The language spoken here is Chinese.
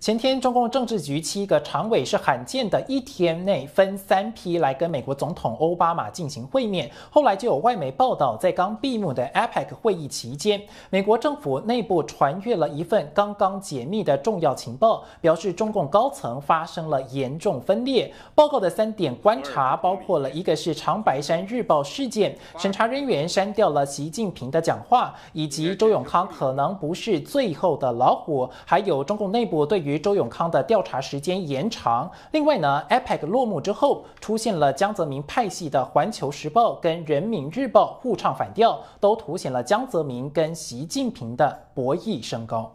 前天，中共政治局七个常委是罕见的一天内分三批来跟美国总统奥巴马进行会面。后来就有外媒报道，在刚闭幕的 APEC 会议期间，美国政府内部传阅了一份刚刚解密的重要情报，表示中共高层发生了严重分裂。报告的三点观察包括了一个是《长白山日报》事件，审查人员删掉了习近平的讲话，以及周永康可能不是最后的老虎。还有中共内部对。于周永康的调查时间延长。另外呢，APEC 落幕之后，出现了江泽民派系的《环球时报》跟《人民日报》互唱反调，都凸显了江泽民跟习近平的博弈升高。